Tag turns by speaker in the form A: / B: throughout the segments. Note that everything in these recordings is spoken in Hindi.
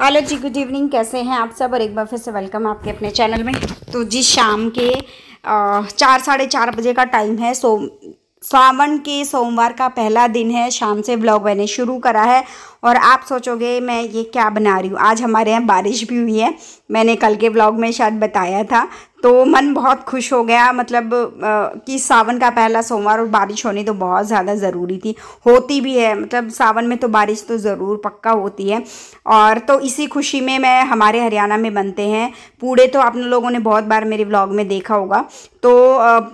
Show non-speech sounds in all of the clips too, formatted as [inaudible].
A: हेलो जी गुड इवनिंग कैसे हैं आप सब और एक बार फिर से वेलकम आपके अपने चैनल में तो जी शाम के आ, चार साढ़े चार बजे का टाइम है सो सावन के सोमवार का पहला दिन है शाम से ब्लॉग मैंने शुरू करा है और आप सोचोगे मैं ये क्या बना रही हूँ आज हमारे यहाँ बारिश भी हुई है मैंने कल के ब्लॉग में शायद बताया था तो मन बहुत खुश हो गया मतलब आ, कि सावन का पहला सोमवार और बारिश होनी तो बहुत ज़्यादा ज़रूरी थी होती भी है मतलब सावन में तो बारिश तो ज़रूर पक्का होती है और तो इसी खुशी में मैं हमारे हरियाणा में बनते हैं पूड़े तो आप लोगों ने बहुत बार मेरे ब्लॉग में देखा होगा तो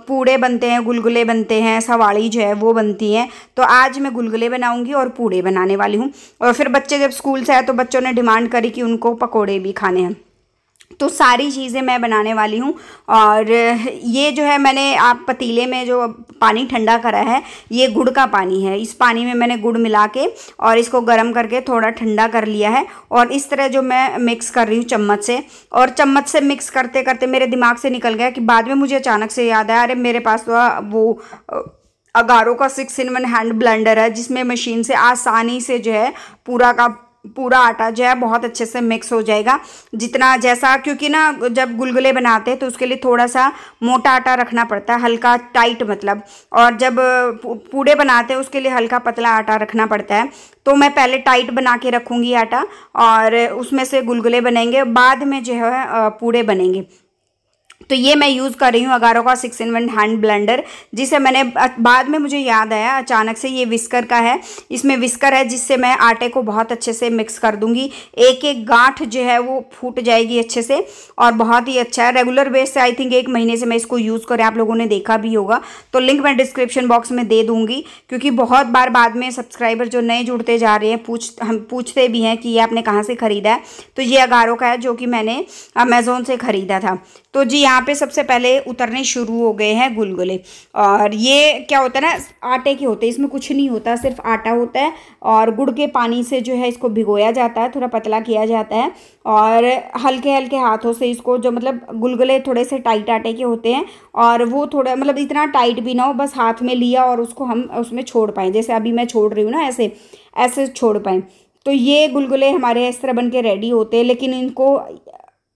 A: पूड़े बनते हैं गुलगुले बनते हैं सवाड़ी जो है वो बनती हैं तो आज मैं गुलगुले बनाऊँगी और पूड़े बनाने वाली हूँ और फिर बच्चे जब स्कूल से आए तो बच्चों ने डिमांड करी कि उनको पकोड़े भी खाने हैं तो सारी चीज़ें मैं बनाने वाली हूँ और ये जो है मैंने आप पतीले में जो पानी ठंडा करा है ये गुड़ का पानी है इस पानी में मैंने गुड़ मिला के और इसको गर्म करके थोड़ा ठंडा कर लिया है और इस तरह जो मैं मिक्स कर रही हूँ चम्मच से और चम्मच से मिक्स करते करते मेरे दिमाग से निकल गया कि बाद में मुझे अचानक से याद आया अरे मेरे पास तो वो अगारो का six in one hand blender है जिसमें मशीन से आसानी से जो है पूरा का पूरा आटा जो है बहुत अच्छे से मिक्स हो जाएगा जितना जैसा क्योंकि ना जब गुलगुले बनाते हैं तो उसके लिए थोड़ा सा मोटा आटा रखना पड़ता है हल्का टाइट मतलब और जब पूड़े बनाते हैं उसके लिए हल्का पतला आटा रखना पड़ता है तो मैं पहले टाइट बना के रखूँगी आटा और उसमें से गुलगुले बनेंगे बाद में जो है पूड़े बनेंगे तो ये मैं यूज़ कर रही हूँ अगारो का six in one hand blender जिसे मैंने बाद में मुझे याद आया अचानक से ये विस्कर का है इसमें विस्कर है जिससे मैं आटे को बहुत अच्छे से मिक्स कर दूँगी एक एक गांठ जो है वो फूट जाएगी अच्छे से और बहुत ही अच्छा है रेगुलर बेस से आई थिंक एक महीने से मैं इसको यूज़ करें आप लोगों ने देखा भी होगा तो लिंक मैं डिस्क्रिप्शन बॉक्स में दे दूँगी क्योंकि बहुत बार बाद में सब्सक्राइबर जो नए जुड़ते जा रहे हैं पूछ हम पूछते भी हैं कि ये आपने कहाँ से ख़रीदा है तो ये अगारो का है जो कि मैंने अमेज़ोन से ख़रीदा था तो जी यहाँ यहाँ पे सबसे पहले उतरने शुरू हो गए हैं गुलगुले और ये क्या होता है ना आटे के होते हैं इसमें कुछ नहीं होता सिर्फ आटा होता है और गुड़ के पानी से जो है इसको भिगोया जाता है थोड़ा पतला किया जाता है और हल्के हल्के हाथों से इसको जो मतलब गुलगुले थोड़े से टाइट आटे के होते हैं और वो थोड़ा मतलब इतना टाइट भी ना हो बस हाथ में लिया और उसको हम उसमें छोड़ पाएँ जैसे अभी मैं छोड़ रही हूँ ना ऐसे ऐसे छोड़ पाएँ तो ये गुलगुले हमारे इस तरह बन के रेडी होते हैं लेकिन इनको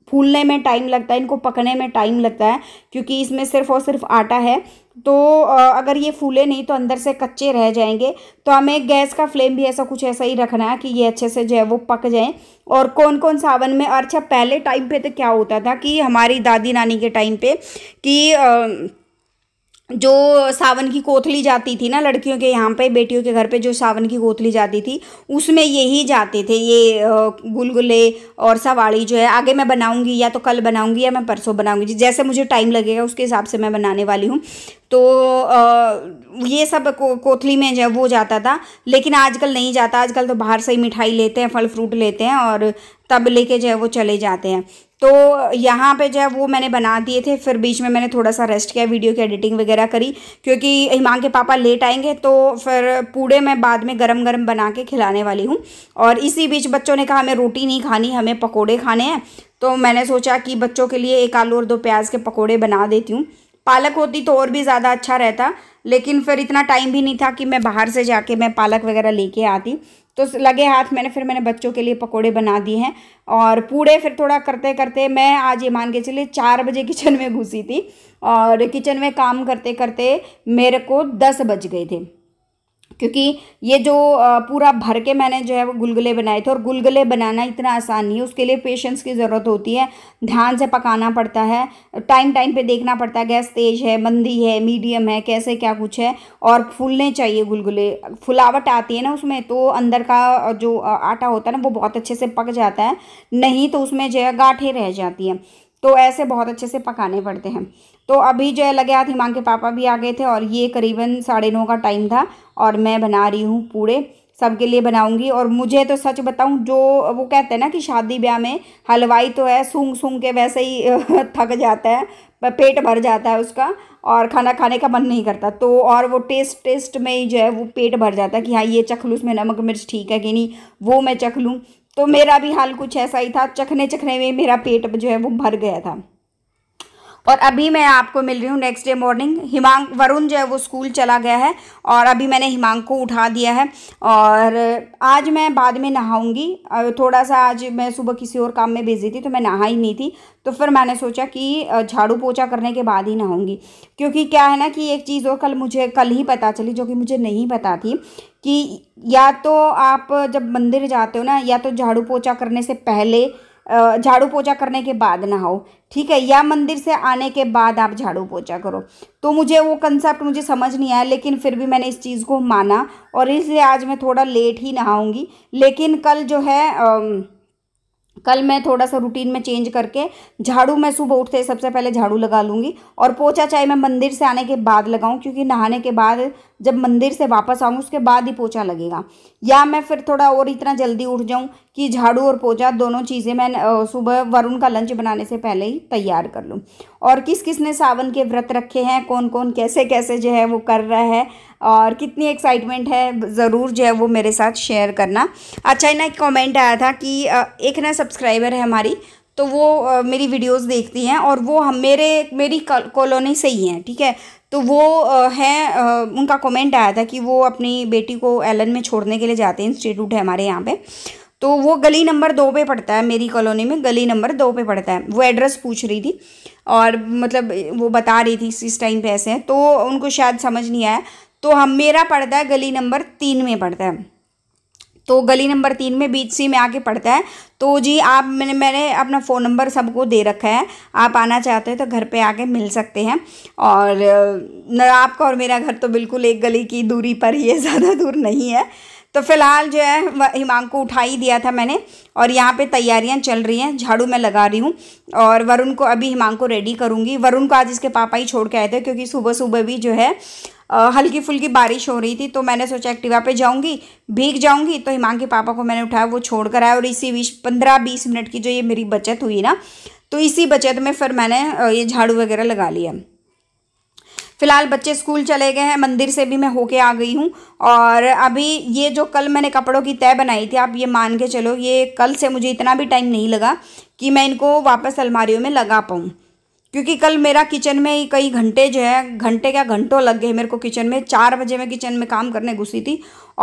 A: फूलने में टाइम लगता है इनको पकने में टाइम लगता है क्योंकि इसमें सिर्फ और सिर्फ आटा है तो अगर ये फूले नहीं तो अंदर से कच्चे रह जाएंगे तो हमें गैस का फ्लेम भी ऐसा कुछ ऐसा ही रखना है कि ये अच्छे से जो है वो पक जाए और कौन कौन सावन में अच्छा पहले टाइम पे तो क्या होता था कि हमारी दादी नानी के टाइम पे कि आ, जो सावन की कोथली जाती थी ना लड़कियों के यहाँ पे बेटियों के घर पे जो सावन की कोथली जाती थी उसमें यही जाते थे ये गुलगुले और सवाड़ी जो है आगे मैं बनाऊंगी या तो कल बनाऊंगी या मैं परसों बनाऊंगी जैसे मुझे टाइम लगेगा उसके हिसाब से मैं बनाने वाली हूँ तो ये सब को, कोथली में जो वो जाता था लेकिन आजकल नहीं जाता आजकल तो बाहर से ही मिठाई लेते हैं फल फ्रूट लेते हैं और तब लेके जो है वो चले जाते हैं तो यहाँ पे जो है वो मैंने बना दिए थे फिर बीच में मैंने थोड़ा सा रेस्ट किया वीडियो की एडिटिंग वगैरह करी क्योंकि हिमांग के पापा लेट आएंगे तो फिर पूड़े मैं बाद में गरम गरम बना के खिलाने वाली हूँ और इसी बीच बच्चों ने कहा हमें रोटी नहीं खानी हमें पकौड़े खाने हैं तो मैंने सोचा कि बच्चों के लिए एक आलू और दो प्याज के पकौड़े बना देती हूँ पालक होती तो और भी ज़्यादा अच्छा रहता लेकिन फिर इतना टाइम भी नहीं था कि मैं बाहर से जाके मैं पालक वगैरह लेके आती तो लगे हाथ मैंने फिर मैंने बच्चों के लिए पकोड़े बना दिए हैं और पूड़े फिर थोड़ा करते करते मैं आज ये मान के चलिए चार बजे किचन में घुसी थी और किचन में काम करते करते मेरे को दस बज गए थे क्योंकि ये जो पूरा भर के मैंने जो है वो गुलगुले बनाए थे और गुलगुले बनाना इतना आसान नहीं है उसके लिए पेशेंस की ज़रूरत होती है ध्यान से पकाना पड़ता है टाइम टाइम पे देखना पड़ता है गैस तेज है मंदी है मीडियम है कैसे क्या कुछ है और फूलने चाहिए गुलगुले फुलावट आती है ना उसमें तो अंदर का जो आटा होता है ना वो बहुत अच्छे से पक जाता है नहीं तो उसमें जो है गाँठें रह जाती हैं तो ऐसे बहुत अच्छे से पकाने पड़ते हैं तो अभी जो है लगे हाथ हिमांग के पापा भी आ गए थे और ये करीबन साढ़े नौ का टाइम था और मैं बना रही हूँ पूरे सबके लिए बनाऊंगी और मुझे तो सच बताऊं जो वो कहते हैं ना कि शादी ब्याह में हलवाई तो है सूंघ सूंघ के वैसे ही [laughs] थक जाता है पेट भर जाता है उसका और खाना खाने का मन नहीं करता तो और वो टेस्ट टेस्ट में ही जो है वो पेट भर जाता है कि हाँ ये चख लूँ उसमें नमक मिर्च ठीक है कि नहीं वो मैं चख लूँ तो मेरा भी हाल कुछ ऐसा ही था चखने चखने में मेरा पेट जो है वो भर गया था और अभी मैं आपको मिल रही हूँ next day morning Himank Varun जो है वो स्कूल चला गया है और अभी मैंने हिमांक को उठा दिया है और आज मैं बाद में नहाऊंगी थोड़ा सा आज मैं सुबह किसी और काम में बिजी थी तो मैं नहा ही नहीं थी तो फिर मैंने सोचा कि झाड़ू पोछा करने के बाद ही नहाऊंगी क्योंकि क्या है ना कि एक चीज़ और कल मुझे कल ही पता चली जो कि मुझे नहीं पता थी कि या तो आप जब मंदिर जाते हो ना या तो झाड़ू पोछा करने से पहले झाड़ू पोछा करने के बाद नहाओ ठीक है या मंदिर से आने के बाद आप झाड़ू पोछा करो तो मुझे वो कंसेप्ट मुझे समझ नहीं आया लेकिन फिर भी मैंने इस चीज़ को माना और इसलिए आज मैं थोड़ा लेट ही नहाऊंगी लेकिन कल जो है आ, कल मैं थोड़ा सा रूटीन में चेंज करके झाड़ू मैं सुबह उठते सबसे पहले झाड़ू लगा लूँगी और पोछा चाहे मैं मंदिर से आने के बाद लगाऊँ क्योंकि नहाने के बाद जब मंदिर से वापस आऊँ उसके बाद ही पोछा लगेगा या मैं फिर थोड़ा और इतना जल्दी उठ जाऊँ कि झाड़ू और पोछा दोनों चीज़ें मैं सुबह वरुण का लंच बनाने से पहले ही तैयार कर लूँ और किस किस ने सावन के व्रत रखे हैं कौन कौन कैसे कैसे जो है वो कर रहा है और कितनी एक्साइटमेंट है ज़रूर जो है वो मेरे साथ शेयर करना अच्छा ना एक कॉमेंट आया था कि एक ना सब्सक्राइबर है हमारी तो वो मेरी वीडियोस देखती हैं और वो हम मेरे मेरी कॉलोनी से ही हैं ठीक है तो वो हैं उनका कमेंट आया था कि वो अपनी बेटी को एलन में छोड़ने के लिए जाते हैं इंस्टीट्यूट है हमारे यहाँ पे तो वो गली नंबर दो पे पड़ता है मेरी कॉलोनी में गली नंबर दो पे पड़ता है वो एड्रेस पूछ रही थी और मतलब वो बता रही थी इस टाइम पे ऐसे हैं तो उनको शायद समझ नहीं आया तो हम मेरा पड़ता है गली नंबर तीन में पड़ता है तो गली नंबर तीन में बीच सी में आके पड़ता है तो जी आप मैंने मैंने अपना फ़ोन नंबर सबको दे रखा है आप आना चाहते हैं तो घर पे आके मिल सकते हैं और न आपका और मेरा घर तो बिल्कुल एक गली की दूरी पर ही है [laughs] ज़्यादा दूर नहीं है तो फिलहाल जो है हिमांग को उठा ही दिया था मैंने और यहाँ पे तैयारियाँ चल रही हैं झाड़ू मैं लगा रही हूँ और वरुण को अभी हिमांग को रेडी करूँगी वरुण को आज इसके पापा ही छोड़ के आए थे क्योंकि सुबह सुबह भी जो है हल्की फुल्की बारिश हो रही थी तो मैंने सोचा एक्टिवा पे जाऊंगी भीग जाऊंगी तो हिमांग के पापा को मैंने उठाया वो छोड़ कर आया और इसी बीच पंद्रह बीस मिनट की जो ये मेरी बचत हुई ना तो इसी बचत में फिर मैंने ये झाड़ू वगैरह लगा लिया फिलहाल बच्चे स्कूल चले गए हैं मंदिर से भी मैं होके आ गई हूँ और अभी ये जो कल मैंने कपड़ों की तय बनाई थी आप ये मान के चलो ये कल से मुझे इतना भी टाइम नहीं लगा कि मैं इनको वापस अलमारियों में लगा पाऊँ क्योंकि कल मेरा किचन में ही कई घंटे जो है घंटे क्या घंटों लग गए मेरे को किचन में चार बजे मैं किचन में काम करने घुसी थी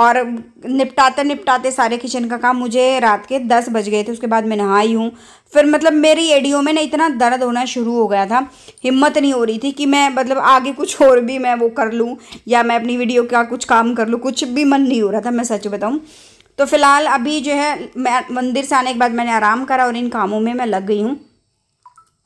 A: और निपटाते निपटाते सारे किचन का काम मुझे रात के दस बज गए थे उसके बाद मैं नहाई हूँ फिर मतलब मेरी एडियो में ना इतना दर्द होना शुरू हो गया था हिम्मत नहीं हो रही थी कि मैं मतलब आगे कुछ और भी मैं वो कर लूँ या मैं अपनी वीडियो का कुछ काम कर लूँ कुछ भी मन नहीं हो रहा था मैं सच बताऊँ तो फिलहाल अभी जो है मैं मंदिर से आने के बाद मैंने आराम करा और इन कामों में मैं लग गई हूँ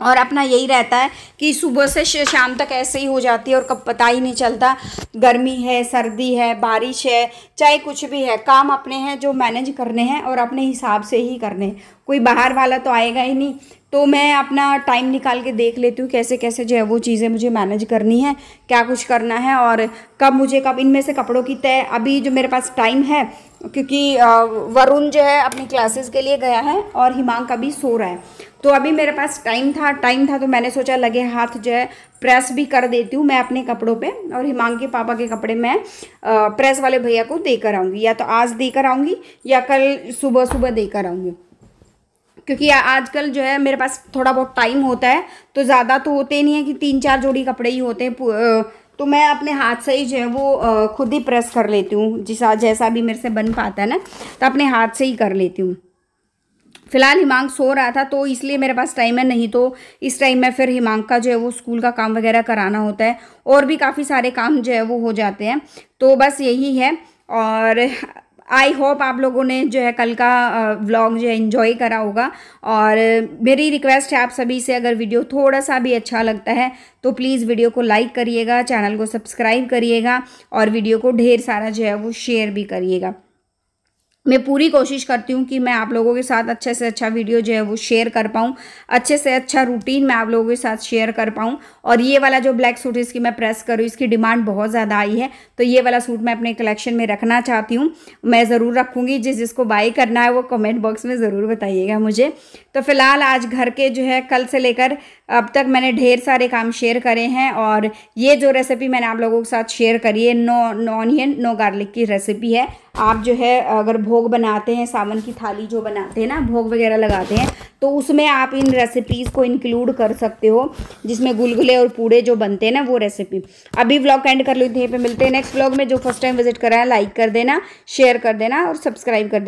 A: और अपना यही रहता है कि सुबह से शाम तक ऐसे ही हो जाती है और कब पता ही नहीं चलता गर्मी है सर्दी है बारिश है चाहे कुछ भी है काम अपने हैं जो मैनेज करने हैं और अपने हिसाब से ही करने कोई बाहर वाला तो आएगा ही नहीं तो मैं अपना टाइम निकाल के देख लेती हूँ कैसे कैसे जो है वो चीज़ें मुझे मैनेज करनी है क्या कुछ करना है और कब मुझे कब इनमें से कपड़ों की तय अभी जो मेरे पास टाइम है क्योंकि वरुण जो है अपनी क्लासेस के लिए गया है और हिमांक अभी सो रहा है तो अभी मेरे पास टाइम था टाइम था तो मैंने सोचा लगे हाथ जो है प्रेस भी कर देती हूँ मैं अपने कपड़ों पे और हिमांक के पापा के कपड़े मैं प्रेस वाले भैया को देकर आऊँगी या तो आज देकर आऊँगी या कल सुबह सुबह देकर आऊँगी क्योंकि आजकल जो है मेरे पास थोड़ा बहुत टाइम होता है तो ज़्यादा तो होते नहीं है कि तीन चार जोड़ी कपड़े ही होते हैं तो मैं अपने हाथ से ही जो है वो खुद ही प्रेस कर लेती हूँ जिसा जैसा भी मेरे से बन पाता है ना तो अपने हाथ से ही कर लेती हूँ फिलहाल हिमांक सो रहा था तो इसलिए मेरे पास टाइम है नहीं तो इस टाइम में फिर हिमांक का जो है वो स्कूल का काम वगैरह कराना होता है और भी काफ़ी सारे काम जो है वो हो जाते हैं तो बस यही है और आई होप आप लोगों ने जो है कल का व्लॉग जो है इन्जॉय करा होगा और मेरी रिक्वेस्ट है आप सभी से अगर वीडियो थोड़ा सा भी अच्छा लगता है तो प्लीज़ वीडियो को लाइक करिएगा चैनल को सब्सक्राइब करिएगा और वीडियो को ढेर सारा जो है वो शेयर भी करिएगा मैं पूरी कोशिश करती हूँ कि मैं आप लोगों के साथ अच्छे से अच्छा वीडियो जो है वो शेयर कर पाऊँ अच्छे से अच्छा रूटीन मैं आप लोगों के साथ शेयर कर पाऊँ और ये वाला जो ब्लैक सूट इसकी मैं प्रेस करूँ इसकी डिमांड बहुत ज़्यादा आई है तो ये वाला सूट मैं अपने कलेक्शन में रखना चाहती हूँ मैं ज़रूर रखूँगी जिस जिसको बाई करना है वो कमेंट बॉक्स में ज़रूर बताइएगा मुझे तो फिलहाल आज घर के जो है कल से लेकर अब तक मैंने ढेर सारे काम शेयर करे हैं और ये जो रेसिपी मैंने आप लोगों के साथ शेयर करी है no no onion no garlic की रेसिपी है आप जो है अगर भोग बनाते हैं सावन की थाली जो बनाते हैं ना भोग वगैरह लगाते हैं तो उसमें आप इन रेसिपीज़ को इंक्लूड कर सकते हो जिसमें गुलगुले और पूड़े जो बनते हैं ना वो रेसिपी अभी ब्लॉग एंड कर लेते हैं पे मिलते हैं नेक्स्ट ब्लॉग में जो फर्स्ट टाइम विजिट करा है लाइक कर देना शेयर कर देना और सब्सक्राइब कर देना